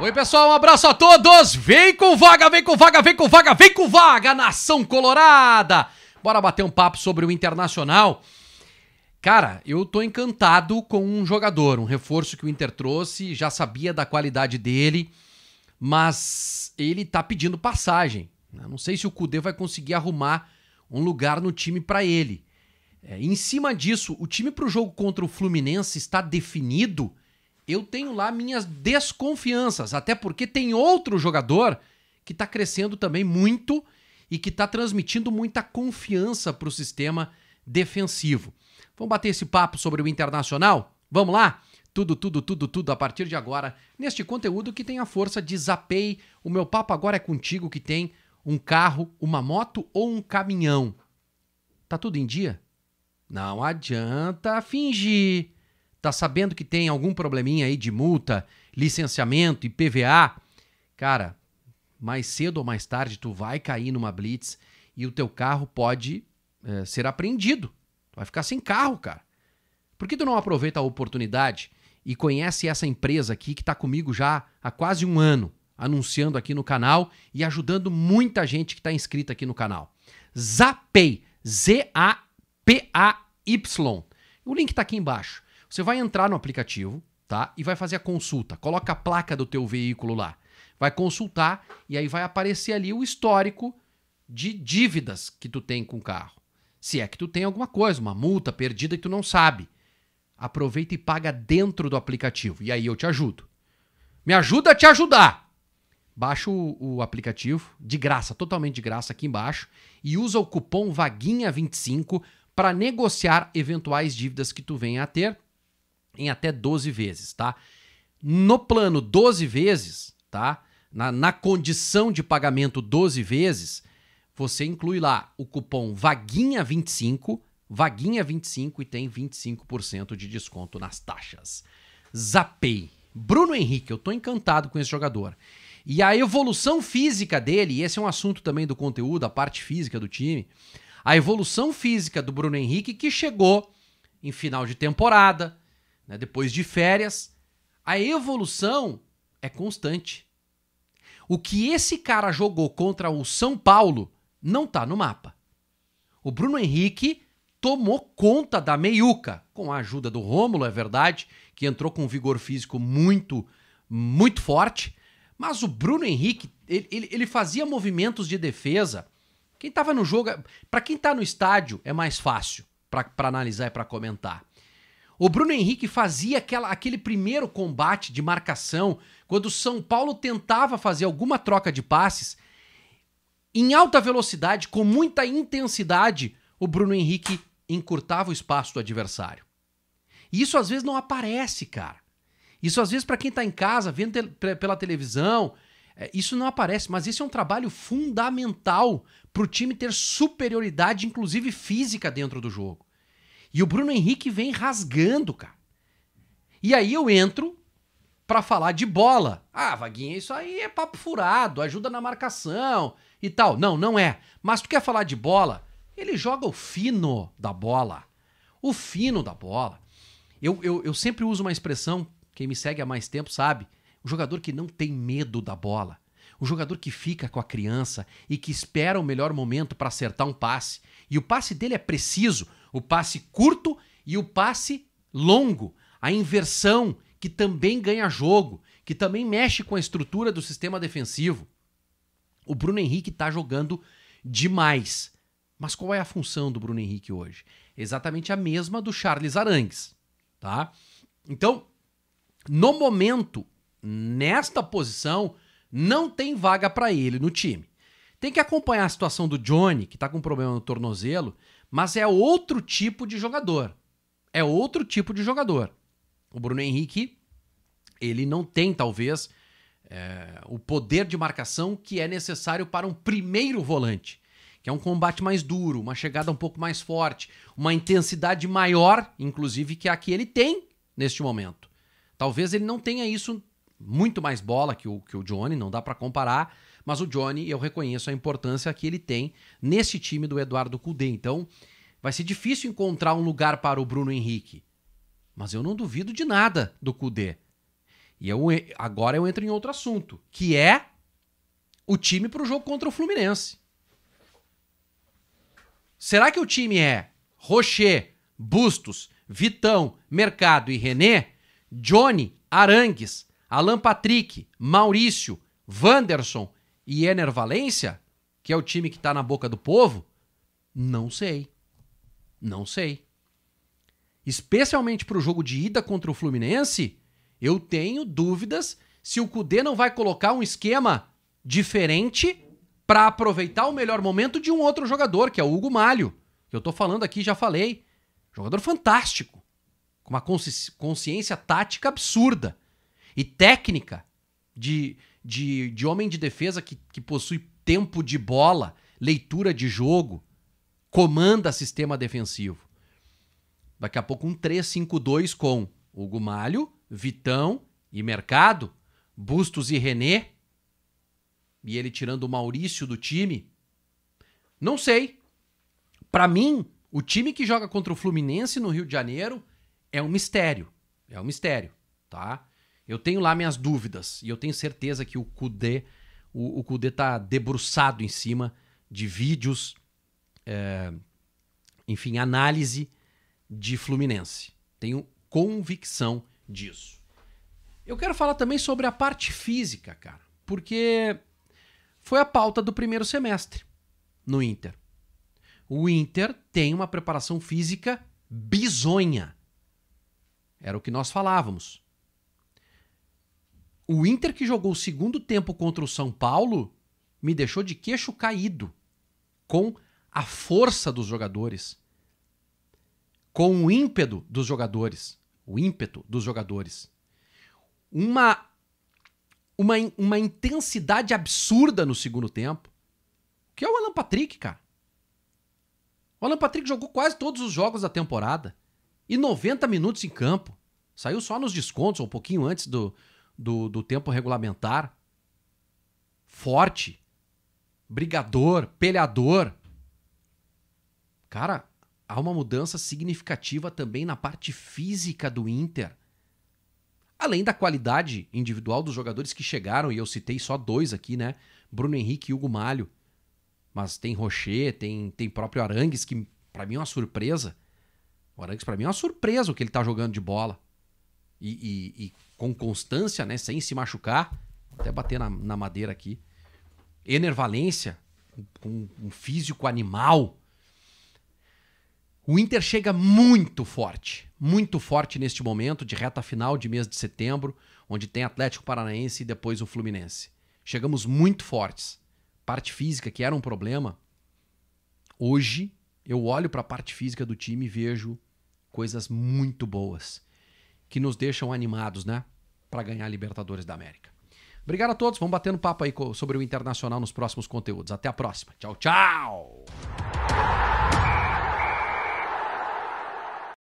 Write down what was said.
Oi, pessoal, um abraço a todos. Vem com vaga, vem com vaga, vem com vaga, vem com vaga, nação colorada. Bora bater um papo sobre o Internacional. Cara, eu tô encantado com um jogador, um reforço que o Inter trouxe, já sabia da qualidade dele, mas ele tá pedindo passagem. Eu né? não sei se o Cudê vai conseguir arrumar um lugar no time para ele. É, em cima disso, o time para o jogo contra o Fluminense está definido eu tenho lá minhas desconfianças, até porque tem outro jogador que está crescendo também muito e que está transmitindo muita confiança para o sistema defensivo. Vamos bater esse papo sobre o Internacional? Vamos lá? Tudo, tudo, tudo, tudo a partir de agora, neste conteúdo que tem a força de Zapei. O meu papo agora é contigo que tem um carro, uma moto ou um caminhão. Tá tudo em dia? Não adianta fingir tá sabendo que tem algum probleminha aí de multa, licenciamento e PVA, cara, mais cedo ou mais tarde tu vai cair numa blitz e o teu carro pode é, ser apreendido. Tu vai ficar sem carro, cara. Por que tu não aproveita a oportunidade e conhece essa empresa aqui que está comigo já há quase um ano, anunciando aqui no canal e ajudando muita gente que está inscrita aqui no canal? Zapay, Z-A-P-A-Y. O link está aqui embaixo. Você vai entrar no aplicativo, tá? E vai fazer a consulta. Coloca a placa do teu veículo lá. Vai consultar e aí vai aparecer ali o histórico de dívidas que tu tem com o carro. Se é que tu tem alguma coisa, uma multa perdida e tu não sabe. Aproveita e paga dentro do aplicativo. E aí eu te ajudo. Me ajuda a te ajudar. Baixa o, o aplicativo de graça, totalmente de graça aqui embaixo e usa o cupom vaguinha25 para negociar eventuais dívidas que tu venha a ter em até 12 vezes, tá? No plano 12 vezes, tá? Na, na condição de pagamento 12 vezes, você inclui lá o cupom VAGUINHA25, VAGUINHA25 e tem 25% de desconto nas taxas. Zapei. Bruno Henrique, eu tô encantado com esse jogador. E a evolução física dele, e esse é um assunto também do conteúdo, a parte física do time, a evolução física do Bruno Henrique que chegou em final de temporada, né, depois de férias, a evolução é constante. O que esse cara jogou contra o São Paulo não tá no mapa. O Bruno Henrique tomou conta da meiuca, com a ajuda do Rômulo, é verdade, que entrou com um vigor físico muito, muito forte. Mas o Bruno Henrique, ele, ele, ele fazia movimentos de defesa. Quem tava no jogo, é, para quem tá no estádio, é mais fácil para analisar e para comentar. O Bruno Henrique fazia aquela, aquele primeiro combate de marcação, quando o São Paulo tentava fazer alguma troca de passes, em alta velocidade, com muita intensidade, o Bruno Henrique encurtava o espaço do adversário. E isso às vezes não aparece, cara. Isso às vezes para quem está em casa, vendo te pela televisão, é, isso não aparece, mas esse é um trabalho fundamental para o time ter superioridade, inclusive física, dentro do jogo. E o Bruno Henrique vem rasgando, cara. E aí eu entro para falar de bola. Ah, Vaguinha, isso aí é papo furado, ajuda na marcação e tal. Não, não é. Mas tu quer falar de bola? Ele joga o fino da bola. O fino da bola. Eu, eu, eu sempre uso uma expressão, quem me segue há mais tempo sabe. O jogador que não tem medo da bola. O jogador que fica com a criança e que espera o melhor momento para acertar um passe. E o passe dele é preciso, o passe curto e o passe longo, a inversão que também ganha jogo, que também mexe com a estrutura do sistema defensivo. O Bruno Henrique está jogando demais. Mas qual é a função do Bruno Henrique hoje? Exatamente a mesma do Charles Arangues, tá? Então, no momento, nesta posição, não tem vaga para ele no time. Tem que acompanhar a situação do Johnny, que está com problema no tornozelo, mas é outro tipo de jogador. É outro tipo de jogador. O Bruno Henrique, ele não tem, talvez, é, o poder de marcação que é necessário para um primeiro volante, que é um combate mais duro, uma chegada um pouco mais forte, uma intensidade maior, inclusive, que a que ele tem neste momento. Talvez ele não tenha isso muito mais bola que o, que o Johnny, não dá para comparar, mas o Johnny, eu reconheço a importância que ele tem nesse time do Eduardo Cudê. Então, vai ser difícil encontrar um lugar para o Bruno Henrique. Mas eu não duvido de nada do Cudê. E eu, agora eu entro em outro assunto, que é o time para o jogo contra o Fluminense. Será que o time é Rocher, Bustos, Vitão, Mercado e René? Johnny, Arangues, Alan Patrick, Maurício, Wanderson, e Enervalência, que é o time que está na boca do povo? Não sei. Não sei. Especialmente para o jogo de ida contra o Fluminense, eu tenho dúvidas se o Cudê não vai colocar um esquema diferente para aproveitar o melhor momento de um outro jogador, que é o Hugo Malho, que eu estou falando aqui, já falei. Jogador fantástico, com uma consciência tática absurda e técnica de, de, de homem de defesa que, que possui tempo de bola, leitura de jogo, comanda sistema defensivo. Daqui a pouco um 3-5-2 com Hugo Malho, Vitão e Mercado, Bustos e René. E ele tirando o Maurício do time. Não sei. Para mim, o time que joga contra o Fluminense no Rio de Janeiro é um mistério. É um mistério, tá? Eu tenho lá minhas dúvidas e eu tenho certeza que o Kudê, o, o Kudê tá debruçado em cima de vídeos, é, enfim, análise de Fluminense. Tenho convicção disso. Eu quero falar também sobre a parte física, cara, porque foi a pauta do primeiro semestre no Inter. O Inter tem uma preparação física bizonha. Era o que nós falávamos. O Inter que jogou o segundo tempo contra o São Paulo me deixou de queixo caído com a força dos jogadores, com o ímpeto dos jogadores, o ímpeto dos jogadores. Uma uma, uma intensidade absurda no segundo tempo. Que é o Alan Patrick, cara. O Alan Patrick jogou quase todos os jogos da temporada. E 90 minutos em campo. Saiu só nos descontos, ou um pouquinho antes do, do, do tempo regulamentar, forte, brigador, peleador. Cara, há uma mudança significativa também na parte física do Inter. Além da qualidade individual dos jogadores que chegaram, e eu citei só dois aqui, né? Bruno Henrique e Hugo Malho. Mas tem Rocher, tem, tem próprio Arangues, que para mim é uma surpresa. O Arangues para mim é uma surpresa o que ele tá jogando de bola. E, e, e com constância, né? Sem se machucar. Vou até bater na, na madeira aqui. Enervalência, com um, um físico animal. O Inter chega muito forte, muito forte neste momento de reta final de mês de setembro, onde tem Atlético Paranaense e depois o Fluminense. Chegamos muito fortes. Parte física, que era um problema, hoje eu olho para a parte física do time e vejo coisas muito boas que nos deixam animados, né? Para ganhar a Libertadores da América. Obrigado a todos. Vamos batendo papo aí sobre o Internacional nos próximos conteúdos. Até a próxima. Tchau, tchau.